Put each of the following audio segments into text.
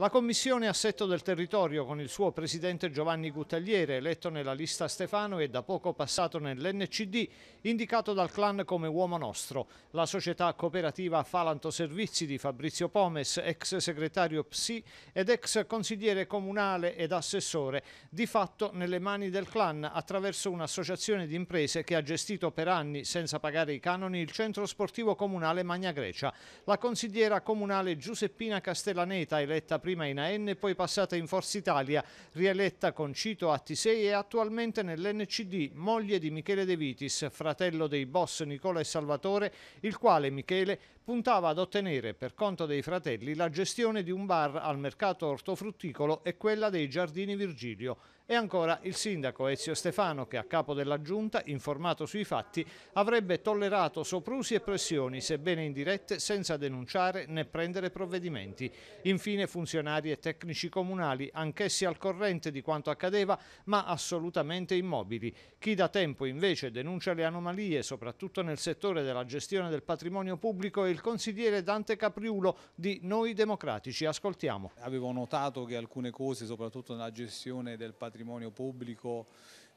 La Commissione Assetto del Territorio, con il suo presidente Giovanni Guttagliere, eletto nella lista Stefano e da poco passato nell'NCD, indicato dal clan come uomo nostro, la società cooperativa Falanto Servizi di Fabrizio Pomes, ex segretario PSI ed ex consigliere comunale ed assessore, di fatto nelle mani del clan attraverso un'associazione di imprese che ha gestito per anni, senza pagare i canoni, il centro sportivo comunale Magna Grecia. La consigliera comunale Giuseppina Castellaneta, eletta prima prima in AN, poi passata in Forza Italia, rieletta con Cito Attisei e attualmente nell'NCD, moglie di Michele De Vitis, fratello dei boss Nicola e Salvatore, il quale Michele puntava ad ottenere per conto dei fratelli la gestione di un bar al mercato ortofrutticolo e quella dei giardini Virgilio. E ancora il sindaco Ezio Stefano, che a capo della giunta, informato sui fatti, avrebbe tollerato soprusi e pressioni, sebbene indirette, senza denunciare né prendere provvedimenti. Infine funziona funzionari e tecnici comunali, anch'essi al corrente di quanto accadeva, ma assolutamente immobili. Chi da tempo invece denuncia le anomalie, soprattutto nel settore della gestione del patrimonio pubblico, è il consigliere Dante Capriulo di Noi Democratici. Ascoltiamo. Avevo notato che alcune cose, soprattutto nella gestione del patrimonio pubblico,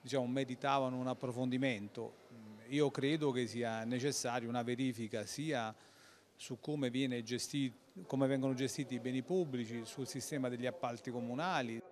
diciamo, meritavano un approfondimento. Io credo che sia necessaria una verifica sia su come, gestito, come vengono gestiti i beni pubblici, sul sistema degli appalti comunali.